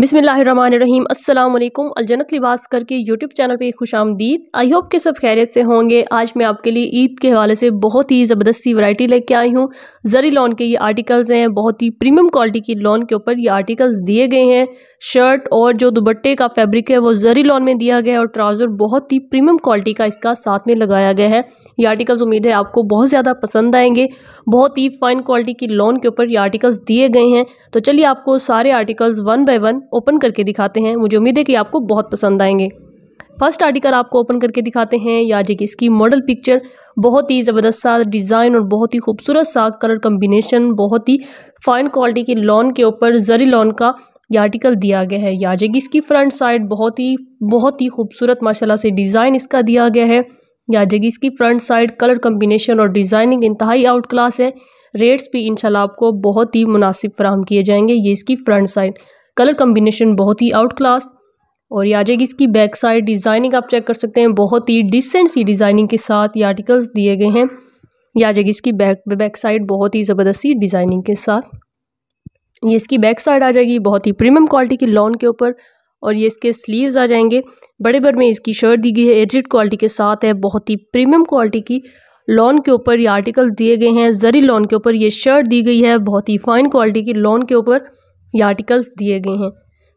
बिसमीम् अल्लाम अलजनत लिबास करके यूट्यूब चैनल पे खुश आमदीद आई होप के सब खैरियत से होंगे आज मैं आपके लिए ईद के हवाले से बहुत ही ज़बरदस्ती वैरायटी लेके आई हूँ जरी लॉन के ये आर्टिकल्स हैं बहुत ही प्रीमियम क्वालिटी की लॉन के ऊपर ये आर्टिकल्स दिए गए हैं शर्ट और जो दुबट्टे का फैब्रिक है वो जरी लॉन में दिया गया है और ट्राउज़र बहुत ही प्रीमियम क्वालिटी का इसका साथ में लगाया गया है ये आर्टिकल्स उम्मीद है आपको बहुत ज़्यादा पसंद आएंगे बहुत ही फ़ाइन क्वालिटी की लॉन के ऊपर ये आर्टिकल्स दिए गए हैं तो चलिए आपको सारे articles one by one open करके दिखाते हैं मुझे उम्मीद है कि आपको बहुत पसंद आएंगे फर्स्ट आर्टिकल आपको ओपन करके दिखाते हैं या जी की इसकी मॉडल पिक्चर बहुत ही ज़बरदस्त सा डिज़ाइन और बहुत ही खूबसूरत सा कलर कम्बिनेशन बहुत ही फाइन क्वालिटी के लॉन के ऊपर जरी लॉन का यह आर्टिकल दिया गया है या जी इसकी फ्रंट साइड बहुत ही बहुत ही खूबसूरत माशाल्लाह से डिज़ाइन इसका दिया गया है या जी इसकी फ्रंट साइड कलर कम्बिनेशन और डिज़ाइनिंग इंतहाई आउट क्लास है रेट्स भी इंशाल्लाह आपको बहुत ही मुनासिब फ्राहम किए जाएंगे ये इसकी फ्रंट साइड कलर कम्बिनेशन बहुत ही आउट क्लास और ये आ जाएगी इसकी बैक साइड डिज़ाइनिंग आप चेक कर सकते हैं बहुत ही डिसेंट सी डिज़ाइनिंग के साथ ये आर्टिकल्स दिए गए हैं ये आ जाएगी इसकी बैक बैक साइड बहुत ही ज़बरदस्त सी डिज़ाइनिंग के साथ ये इसकी बैक साइड आ जाएगी बहुत ही प्रीमियम क्वालिटी की लॉन के ऊपर और ये इसके स्लीव्स आ जाएंगे बड़े बड़ में इसकी शर्ट दी गई है एजिड क्वालिटी के साथ है बहुत ही प्रीमियम क्वालिटी की लॉन के ऊपर ये आर्टिकल्स दिए गए हैं जरी लॉन के ऊपर ये शर्ट दी गई है बहुत ही फाइन क्वालिटी की लॉन के ऊपर ये आर्टिकल्स दिए गए हैं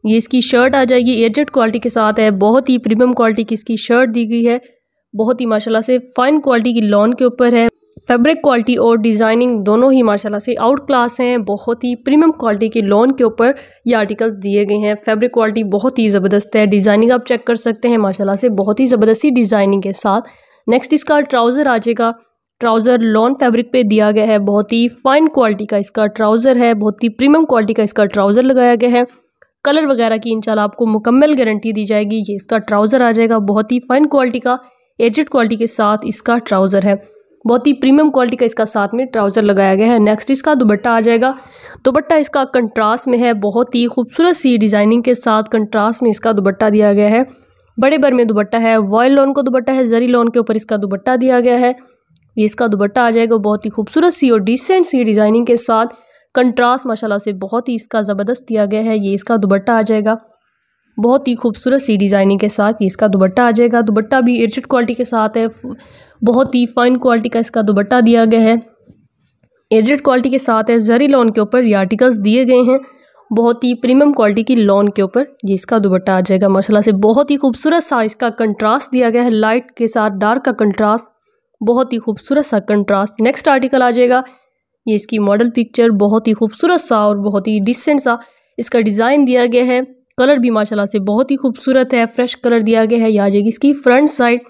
ये इसकी शर्ट आ जाएगी एयरजेट क्वालिटी के साथ है बहुत ही प्रीमियम क्वालिटी की इसकी शर्ट दी गई है बहुत ही माशाल्लाह से फ़ाइन क्वालिटी की लॉन के ऊपर है फैब्रिक क्वालिटी और डिज़ाइनिंग दोनों ही माशाल्लाह से आउट क्लास हैं बहुत ही प्रीमियम क्वालिटी के लॉन के ऊपर ये आर्टिकल्स दिए गए हैं फैब्रिक क्वालिटी बहुत ही ज़बरदस्त है डिज़ाइनिंग आप चेक कर सकते हैं माशाल्लाह से बहुत ही ज़बरदस्ती डिज़ाइनिंग के साथ नेक्स्ट इसका ट्राउज़र आ जाएगा ट्राउज़र लॉन फैब्रिक पे दिया गया है बहुत ही फाइन क्वालिटी का इसका ट्राउज़र है बहुत ही प्रीमियम क्वालिटी का इसका ट्राउज़र लगाया गया है कलर वगैरह की इंशाल्लाह आपको मुकम्मल गारंटी दी जाएगी ये इसका ट्राउज़र आ जाएगा बहुत ही फाइन क्वालिटी का एजेड क्वालिटी के साथ इसका ट्राउज़र है बहुत ही प्रीमियम क्वालिटी का इसका साथ में ट्राउज़र लगाया गया है नेक्स्ट इसका दुपट्टा आ जाएगा दुपट्टा इसका कंट्रास्ट में है बहुत ही खूबसूरत सी डिज़ाइनिंग के साथ कंट्रास्ट में इसका दुपट्टा दिया गया है बड़े भर में दुपट्टा है वॉयल लॉन का दुपट्टा है जरी लॉन के ऊपर इसका दुपट्टा दिया गया है ये इसका दुबट्टा आ जाएगा बहुत ही खूबसूरत सी और डिसेंट सी डिज़ाइनिंग के साथ कंट्रास्ट माशाल्लाह से बहुत ही इसका ज़बरदस्त दिया गया है ये इसका दुबट्टा आ जाएगा बहुत ही खूबसूरत सी डिज़ाइनिंग के साथ ये इसका दुबट्टा आ जाएगा दुबट्टा भी एयरचिट क्वालिटी के साथ है बहुत ही फाइन क्वालिटी का इसका दुबट्टा दिया गया है एयरचिट क्वालिटी के साथ है जरी लॉन के ऊपर ये आर्टिकल्स दिए गए हैं बहुत ही प्रीमियम क्वालिटी की लॉन के ऊपर जिसका दुबट्टा आ जाएगा माशाल्लाह से बहुत ही खूबसूरत सा इसका कंट्रास्ट दिया गया है लाइट के साथ डार्क का कंट्रास्ट बहुत ही खूबसूरत सा कंट्रास्ट नेक्स्ट आर्टिकल आ जाएगा ये इसकी मॉडल पिक्चर बहुत ही खूबसूरत सा और बहुत ही डिसेंट सा इसका डिज़ाइन दिया गया है कलर भी माशाल्लाह से बहुत ही खूबसूरत है फ्रेश कलर दिया गया है यह आ जाएगी इसकी फ्रंट साइड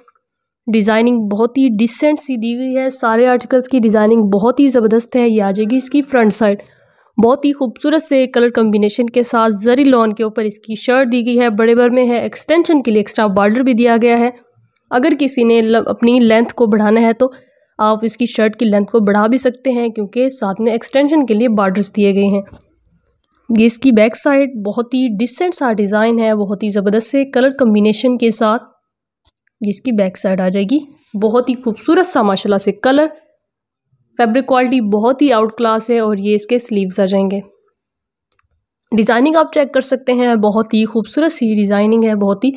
डिज़ाइनिंग बहुत ही डिसेंट सी दी गई है सारे आर्टिकल्स की डिज़ाइनिंग बहुत ही ज़बरदस्त है यह आ जाएगी इसकी फ्रंट साइड बहुत ही खूबसूरत से कलर कम्बिनेशन के साथ जरी लॉन के ऊपर इसकी शर्ट दी गई है बड़े भर में है एक्सटेंशन के लिए एक्स्ट्रा बॉर्डर भी दिया गया है अगर किसी ने अपनी लेंथ को बढ़ाना है तो आप इसकी शर्ट की लेंथ को बढ़ा भी सकते हैं क्योंकि साथ में एक्सटेंशन के लिए बॉर्डर्स दिए गए हैं ये इसकी बैक साइड बहुत ही डिसेंट सा डिज़ाइन है बहुत ही ज़बरदस्त से कलर कम्बिनेशन के साथ ये इसकी बैक साइड आ जाएगी बहुत ही खूबसूरत सा माशाल्लाह से कलर फैब्रिक क्वालिटी बहुत ही आउट क्लास है और ये इसके स्लीव्स आ जाएंगे डिज़ाइनिंग आप चेक कर सकते हैं बहुत ही खूबसूरत सी डिज़ाइनिंग है बहुत ही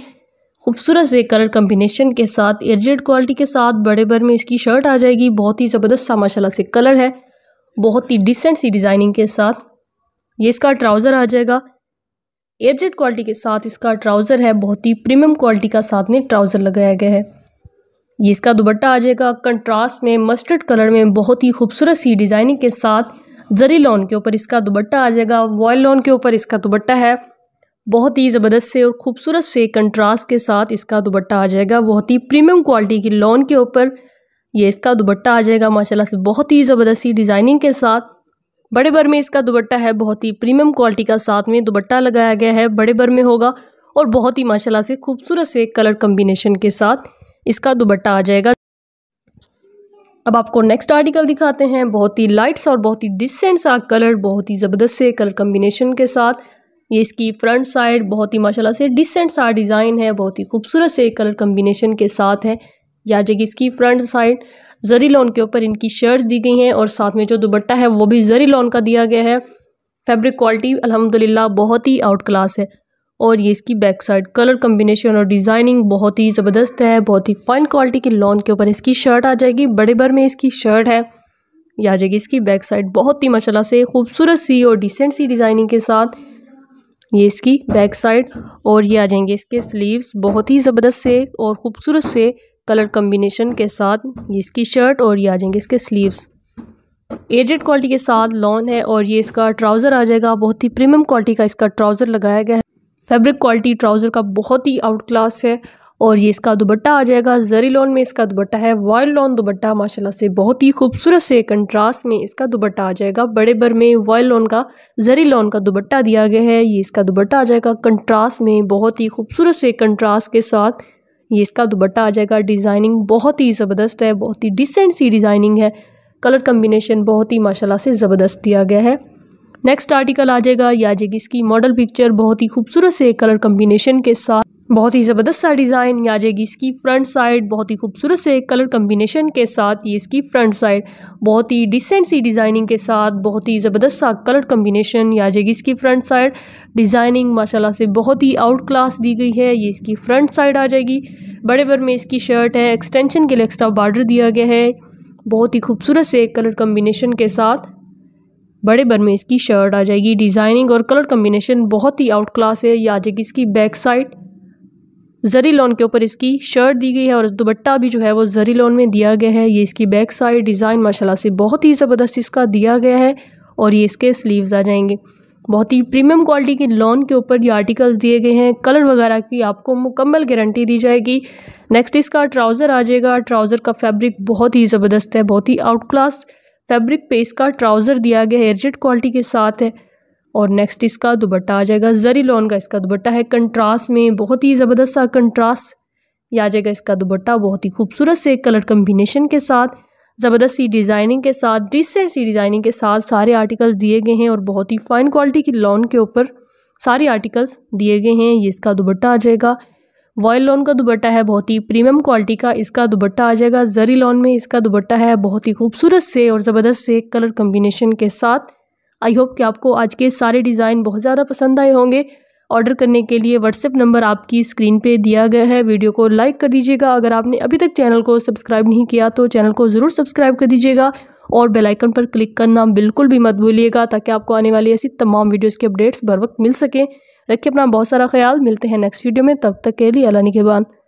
खूबसूरत से कलर कम्बिनेशन के साथ एयरजेड क्वालिटी के साथ बड़े भर में इसकी शर्ट आ जाएगी बहुत ही ज़बरदस्त सा माशाला से कलर है बहुत ही डिसेंट सी डिज़ाइनिंग के साथ ये इसका ट्राउज़र आ जाएगा एयरजेड क्वालिटी के साथ इसका ट्राउज़र है बहुत ही प्रीमियम क्वालिटी का साथ में ट्राउज़र लगाया गया है ये इसका दुबट्टा आ जाएगा कंट्रास्ट में मस्टर्ड कलर में बहुत ही खूबसूरत सी डिज़ाइनिंग के साथ जरी लॉन के ऊपर इसका दुबट्टा आ जाएगा वॉयल लॉन के ऊपर इसका दुबट्टा है बहुत ही ज़बरदस्त से और ख़ूबसूरत से कंट्रास्ट के साथ इसका दुबट्टा आ जाएगा बहुत ही प्रीमियम क्वालिटी की लॉन के ऊपर ये इसका दुबट्टा आ जाएगा माशाला से बहुत ही ज़बरदस्ती डिज़ाइनिंग के साथ बड़े भर में इसका दुबट्टा है बहुत ही प्रीमियम क्वालिटी का साथ में दुबट्टा लगाया गया है बड़े भर में होगा और बहुत ही माशाला से खूबसूरत से कलर कम्बिनेशन के साथ इसका दुबट्टा आ जाएगा अब आपको नेक्स्ट आर्टिकल दिखाते हैं बहुत ही लाइट्स और बहुत ही डिसेंट सा कलर बहुत ही ज़बरदस्त से कलर कम्बिनेशन के साथ ये इसकी फ्रंट साइड बहुत ही माशाल्लाह से डिसेंट सा डिज़ाइन है बहुत ही खूबसूरत से कलर कम्बिनेशन के साथ है या जगह इसकी फ्रंट साइड जरी लॉन के ऊपर इनकी शर्ट दी गई हैं और साथ में जो दुबट्टा है वो भी जरी लॉन का दिया गया है फैब्रिक क्वालिटी अलहमदिल्ला बहुत ही आउट क्लास है और ये इसकी बैक साइड कलर कम्बिनेशन और डिज़ाइनिंग बहुत ही ज़बरदस्त है बहुत ही फाइन क्वालिटी की लॉन के ऊपर इसकी शर्ट आ जाएगी बड़े भर में इसकी शर्ट है या जगह इसकी बैक साइड बहुत ही माशाला से खूबसूरत सी और डिसेंट सी डिज़ाइनिंग के साथ ये इसकी बैक साइड और ये आ जाएंगे इसके स्लीव्स बहुत ही ज़बरदस्त से और ख़ूबसूरत से कलर कम्बिनेशन के साथ ये इसकी शर्ट और ये आ जाएंगे इसके स्लीव्स एजेड क्वालिटी के साथ लॉन है और ये इसका ट्राउज़र आ जाएगा बहुत ही प्रीमियम क्वालिटी का इसका ट्राउज़र लगाया गया है फैब्रिक क्वालिटी ट्राउज़र का बहुत ही आउट क्लास है और ये इसका दुबट्टा आ जाएगा जरी लॉन में इसका दुबट्टा है वॉयल लॉन दुबट्टा माशाल्लाह से बहुत ही खूबसूरत से कंट्रास्ट में इसका दुबट्टा आ जाएगा बड़े बर में वॉयल लॉन का जरी लॉन का दुबट्टा दिया गया है ये इसका दुबट्टा आ जाएगा कंट्रास्ट में बहुत ही खूबसूरत से कंट्रास्ट के साथ ये इसका दुबट्टा आ जाएगा डिज़ाइनिंग बहुत ही ज़बरदस्त है बहुत ही डिसेंट सी डिज़ाइनिंग है कलर कम्बिनेशन बहुत ही माशाल्लाह से ज़बरदस्त दिया गया है नेक्स्ट आर्टिकल आ जाएगा या जाएगी इसकी मॉडल पिक्चर बहुत ही खूबसूरत से कलर कम्बिनेशन के साथ बहुत ही ज़बरदस्त सा डिज़ाइन आ जाएगी इसकी फ्रंट साइड बहुत ही खूबसूरत से कलर कम्बिनेशन के साथ ये इसकी फ्रंट साइड बहुत ही डिसेंट सी डिज़ाइनिंग के साथ बहुत ही ज़बरदस्त सा कलर कम्बिनेशन आ जाएगी इसकी फ्रंट साइड डिज़ाइनिंग माशाल्लाह से बहुत ही आउट क्लास दी गई है ये इसकी फ्रंट साइड आ जाएगी बड़े भर में इसकी शर्ट है एक्सटेंशन के लिए एक्स्ट्रा बॉर्डर दिया गया है बहुत ही खूबसूरत से कलर कम्बिनेशन के साथ बड़े भर में इसकी शर्ट आ जाएगी डिज़ाइनिंग और कलर कम्बिनेशन बहुत ही आउट क्लास है ये आ जाएगी इसकी बैक साइड जरी लोन के ऊपर इसकी शर्ट दी गई है और दुपट्टा भी जो है वो जरी लोन में दिया गया है ये इसकी बैक साइड डिज़ाइन माशाल्लाह से बहुत ही ज़बरदस्त इसका दिया गया है और ये इसके स्लीव्स आ जाएंगे बहुत ही प्रीमियम क्वालिटी के लॉन के ऊपर ये आर्टिकल्स दिए गए हैं कलर वगैरह की आपको मुकम्मल गारंटी दी जाएगी नेक्स्ट इसका ट्राउज़र आ जाएगा ट्राउज़र का फैब्रिक बहुत ही ज़बरदस्त है बहुत ही आउट क्लास फैब्रिक पे इसका ट्राउज़र दिया गया है एयरजेट क्वालिटी के साथ है और नेक्स्ट इसका दुबट्टा आ जाएगा जरी लॉन का इसका दुबट्टा है कंट्रास्ट में बहुत ही ज़बरदस्त सा कंट्रास्ट ये आ जाएगा इसका दुबट्टा बहुत ही खूबसूरत से कलर कम्बिनेशन के साथ ज़बरदस्त सी डिज़ाइनिंग के साथ डिसेंट सी डिज़ाइनिंग के साथ सारे आर्टिकल्स दिए गए हैं और बहुत ही फ़ाइन क्वालिटी की लॉन के ऊपर सारे आर्टिकल्स दिए गए हैं ये इसका दुबट्टा आ जाएगा वॉयल लॉन का दुबट्टा है बहुत ही प्रीमियम क्वालिटी का इसका दुबट्टा आ जाएगा जरी लॉन में इसका दुबट्टा है बहुत ही खूबसूरत से और ज़बरदस्त से कलर कम्बिनेशन के साथ आई होप कि आपको आज के सारे डिज़ाइन बहुत ज़्यादा पसंद आए होंगे ऑर्डर करने के लिए व्हाट्सएप नंबर आपकी स्क्रीन पे दिया गया है वीडियो को लाइक कर दीजिएगा अगर आपने अभी तक चैनल को सब्सक्राइब नहीं किया तो चैनल को ज़रूर सब्सक्राइब कर दीजिएगा और बेल आइकन पर क्लिक करना बिल्कुल भी मत भूलिएगा ताकि आपको आने वाली ऐसी तमाम वीडियोस के अपडेट्स बर वक्त मिल सकें रखिए अपना बहुत सारा ख्याल मिलते हैं नेक्स्ट वीडियो में तब तक के लिए अला निकेबान